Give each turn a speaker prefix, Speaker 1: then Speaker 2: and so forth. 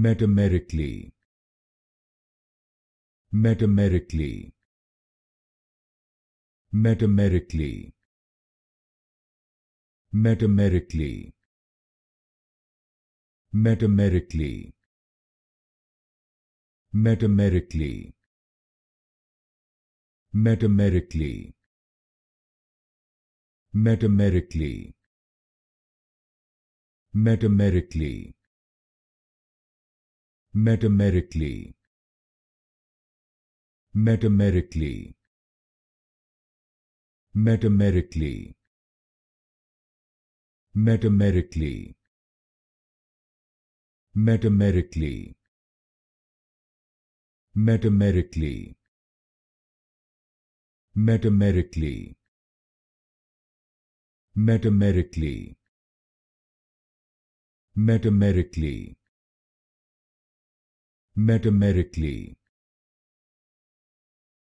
Speaker 1: metamerically metamerically metamerically metamerically metamerically metamerically metamerically metamerically metamerically metamerically metamerically metamerically metamerically metamerically metamerically metamerically metamerically metamerically metamerically